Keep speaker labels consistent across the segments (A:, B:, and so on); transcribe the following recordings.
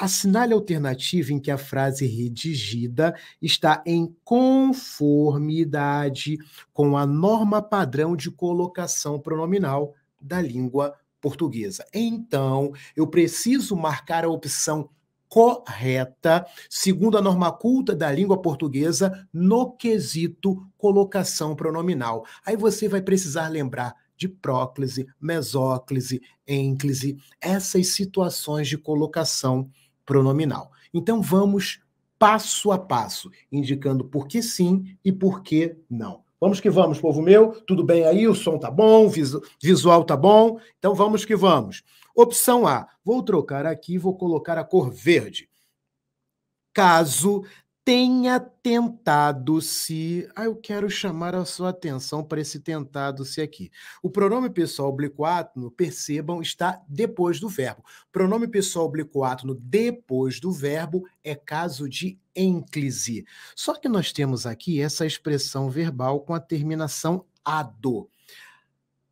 A: Assinale a alternativa em que a frase redigida está em conformidade com a norma padrão de colocação pronominal da língua portuguesa. Então, eu preciso marcar a opção correta, segundo a norma culta da língua portuguesa, no quesito colocação pronominal. Aí você vai precisar lembrar de próclise, mesóclise, ênclise, essas situações de colocação pronominal. Então vamos passo a passo, indicando por que sim e por que não. Vamos que vamos, povo meu. Tudo bem aí? O som tá bom, visual tá bom. Então vamos que vamos. Opção A. Vou trocar aqui, vou colocar a cor verde. Caso tenha tentado-se. Ah, eu quero chamar a sua atenção para esse tentado-se aqui. O pronome pessoal obliquátono, percebam, está depois do verbo. Pronome pessoal obliquátono depois do verbo é caso de ênclise. Só que nós temos aqui essa expressão verbal com a terminação ado.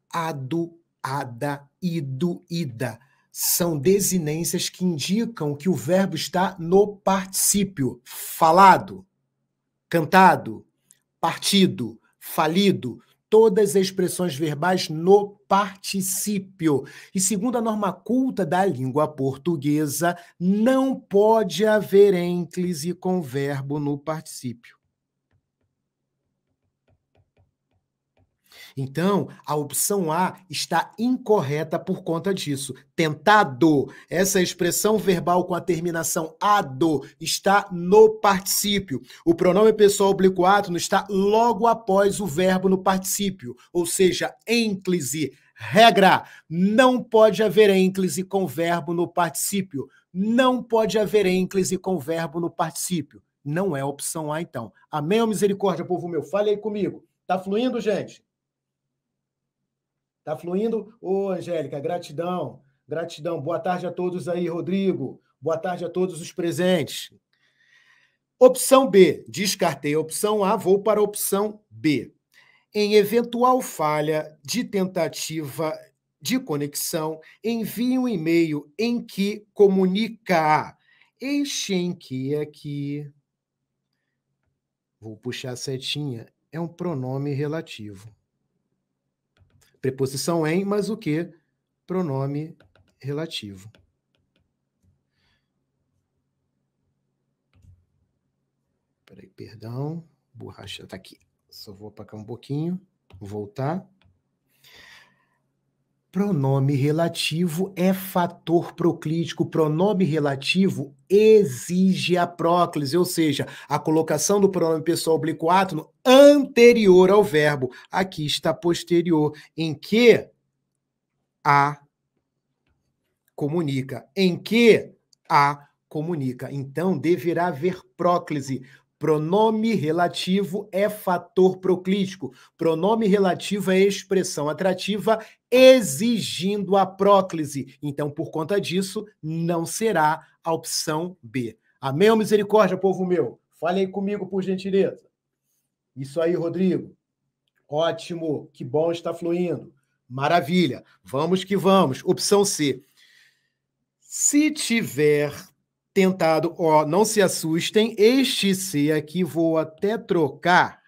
A: Ado, ada, ido, ida são desinências que indicam que o verbo está no particípio, falado, cantado, partido, falido, todas as expressões verbais no particípio. E segundo a norma culta da língua portuguesa, não pode haver ênclise com verbo no particípio. Então, a opção A está incorreta por conta disso. Tentado, essa expressão verbal com a terminação ado está no particípio. O pronome pessoal oblíquo átono está logo após o verbo no particípio, ou seja, ênclise. Regra: não pode haver ênclise com verbo no particípio. Não pode haver ênclise com verbo no particípio. Não é a opção A, então. Amém ou misericórdia, povo meu? Fale aí comigo. Tá fluindo, gente? Tá fluindo? Ô, Angélica, gratidão. Gratidão. Boa tarde a todos aí, Rodrigo. Boa tarde a todos os presentes. Opção B, descartei a opção A, vou para a opção B. Em eventual falha de tentativa de conexão, envie um e-mail em que comunica. Este em que aqui. É vou puxar a setinha. É um pronome relativo. Preposição em, mas o que? Pronome relativo. Peraí, perdão. Borracha está aqui. Só vou para um pouquinho. Voltar. Pronome relativo é fator proclítico. Pronome relativo exige a próclise, ou seja, a colocação do pronome pessoal oblíquo anterior ao verbo. Aqui está posterior, em que a comunica. Em que a comunica. Então, deverá haver próclise. Pronome relativo é fator proclítico. Pronome relativo é expressão atrativa exigindo a próclise. Então, por conta disso, não será a opção B. Amém ou misericórdia, povo meu? Fale aí comigo, por gentileza. Isso aí, Rodrigo. Ótimo, que bom está fluindo. Maravilha. Vamos que vamos. Opção C. Se tiver tentado, ó, não se assustem, este C aqui vou até trocar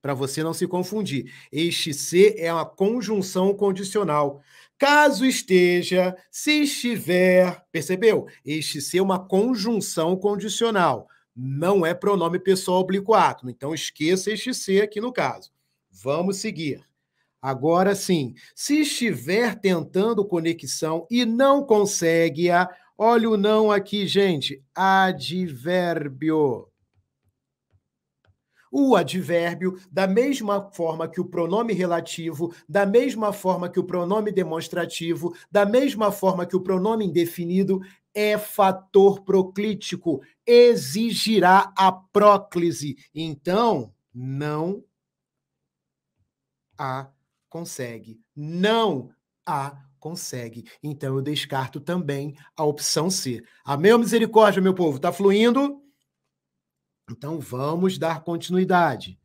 A: para você não se confundir. Este C é uma conjunção condicional. Caso esteja, se estiver, percebeu? Este C é uma conjunção condicional, não é pronome pessoal oblíquo átomo. Então esqueça este C aqui no caso. Vamos seguir. Agora sim, se estiver tentando conexão e não consegue-a, Olha o não aqui, gente. Advérbio. O advérbio, da mesma forma que o pronome relativo, da mesma forma que o pronome demonstrativo, da mesma forma que o pronome indefinido, é fator proclítico, exigirá a próclise. Então, não a consegue, não a consegue. Então eu descarto também a opção C. A meu misericórdia, meu povo? Está fluindo? Então vamos dar continuidade.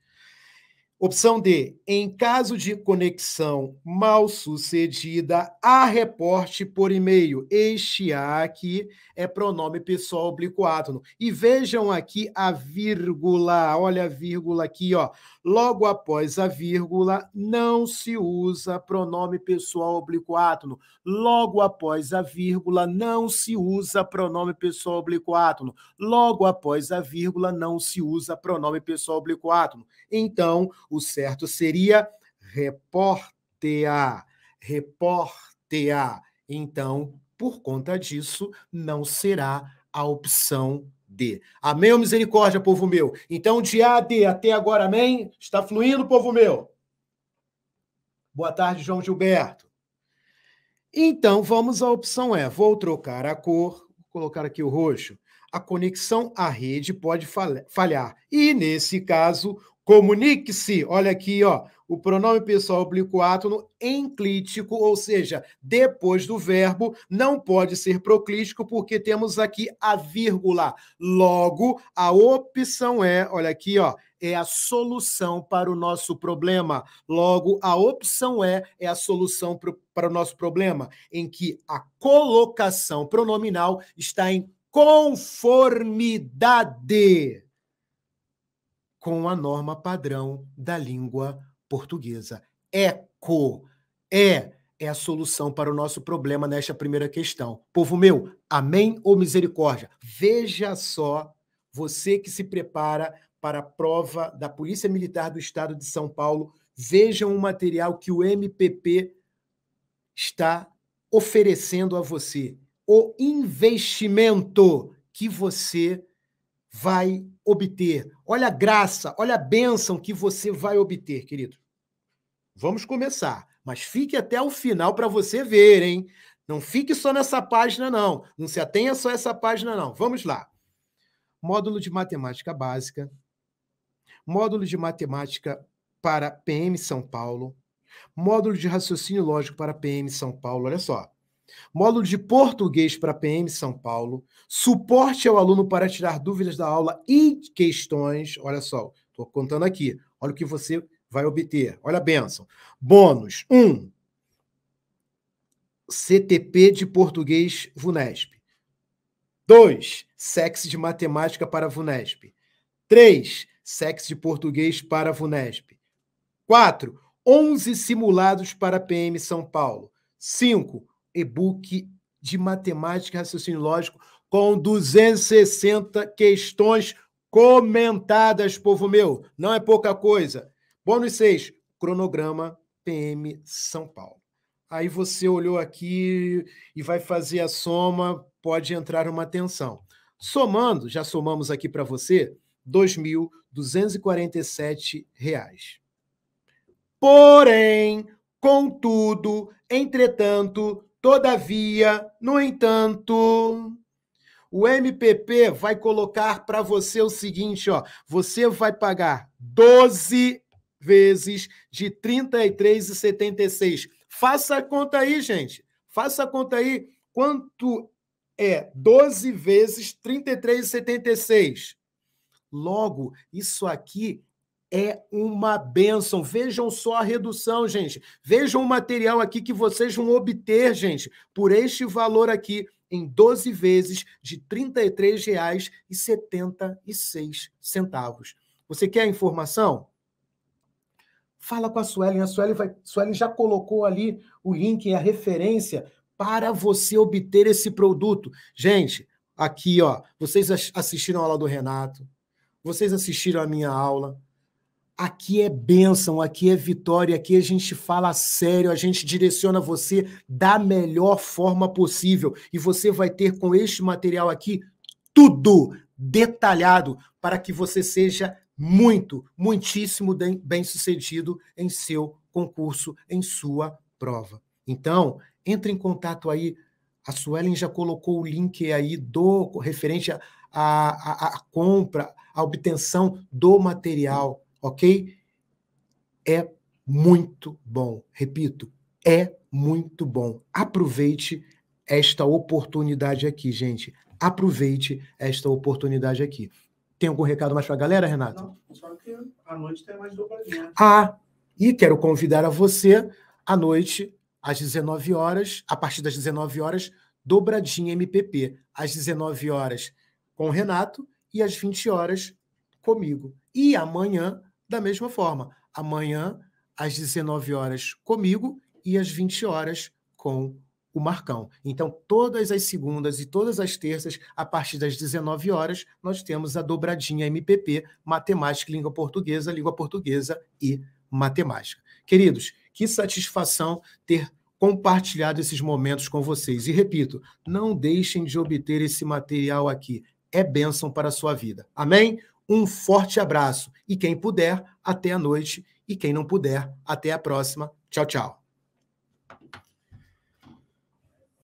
A: Opção D. Em caso de conexão mal sucedida, a reporte por e-mail. Este A aqui é pronome pessoal oblíquo E vejam aqui a vírgula. Olha a vírgula aqui, ó. Logo após a vírgula, não se usa pronome pessoal oblíquo Logo após a vírgula, não se usa pronome pessoal oblíquo Logo após a vírgula, não se usa pronome pessoal oblíquo átono. Então, o certo seria reportear, reportear. Então, por conta disso, não será a opção D. Amém ou misericórdia, povo meu? Então, de A a D até agora, amém? Está fluindo, povo meu? Boa tarde, João Gilberto. Então, vamos à opção E. Vou trocar a cor, vou colocar aqui o roxo. A conexão à rede pode falhar. E, nesse caso, Comunique-se, olha aqui, ó, o pronome pessoal oblíquo átono enclítico, ou seja, depois do verbo, não pode ser proclítico, porque temos aqui a vírgula. Logo, a opção é, olha aqui, ó, é a solução para o nosso problema. Logo, a opção é, é a solução pro, para o nosso problema, em que a colocação pronominal está em conformidade com a norma padrão da língua portuguesa. ECO é é a solução para o nosso problema nesta primeira questão. Povo meu, amém ou misericórdia? Veja só, você que se prepara para a prova da Polícia Militar do Estado de São Paulo, Vejam o material que o MPP está oferecendo a você. O investimento que você vai obter. Olha a graça, olha a bênção que você vai obter, querido. Vamos começar, mas fique até o final para você ver, hein? Não fique só nessa página, não. Não se atenha só a essa página, não. Vamos lá. Módulo de matemática básica, módulo de matemática para PM São Paulo, módulo de raciocínio lógico para PM São Paulo. Olha só módulo de português para PM São Paulo, suporte ao aluno para tirar dúvidas da aula e questões. Olha só, estou contando aqui. Olha o que você vai obter. Olha a benção. Bônus 1. Um, CTP de português VUNESP. 2. Sex de matemática para VUNESP. 3. Sex de português para VUNESP. 4. 11 simulados para PM São Paulo. 5 e-book de matemática e raciocínio lógico com 260 questões comentadas, povo meu. Não é pouca coisa. Bônus 6, cronograma PM São Paulo. Aí você olhou aqui e vai fazer a soma, pode entrar uma tensão. Somando, já somamos aqui para você, R$ 2.247. Porém, contudo, entretanto, Todavia, no entanto, o MPP vai colocar para você o seguinte, ó, você vai pagar 12 vezes de R$ 33,76. Faça a conta aí, gente. Faça a conta aí quanto é 12 vezes R$ 33,76. Logo, isso aqui é uma benção. Vejam só a redução, gente. Vejam o material aqui que vocês vão obter, gente, por este valor aqui em 12 vezes de R$ 33,76. Você quer a informação? Fala com a Suelen. A Suelen, vai, Suelen já colocou ali o link, e a referência para você obter esse produto. Gente, aqui, ó, vocês assistiram a aula do Renato, vocês assistiram a minha aula, Aqui é bênção, aqui é vitória, aqui a gente fala sério, a gente direciona você da melhor forma possível. E você vai ter com este material aqui tudo detalhado para que você seja muito, muitíssimo bem sucedido em seu concurso, em sua prova. Então, entre em contato aí. A Suelen já colocou o link aí do referente à, à, à compra, à obtenção do material ok? É muito bom. Repito, é muito bom. Aproveite esta oportunidade aqui, gente. Aproveite esta oportunidade aqui. Tem algum recado mais para a galera, Renato? Não, só que à noite tem mais dobradinha. Ah, e quero convidar a você à noite, às 19 horas, a partir das 19 horas, dobradinha MPP. Às 19 horas com o Renato e às 20 horas comigo. E amanhã, da mesma forma. Amanhã, às 19 horas, comigo e às 20 horas, com o Marcão. Então, todas as segundas e todas as terças, a partir das 19 horas, nós temos a dobradinha MPP, Matemática, Língua Portuguesa, Língua Portuguesa e Matemática. Queridos, que satisfação ter compartilhado esses momentos com vocês. E repito, não deixem de obter esse material aqui. É bênção para a sua vida. Amém? Um forte abraço e quem puder, até a noite, e quem não puder, até a próxima. Tchau, tchau.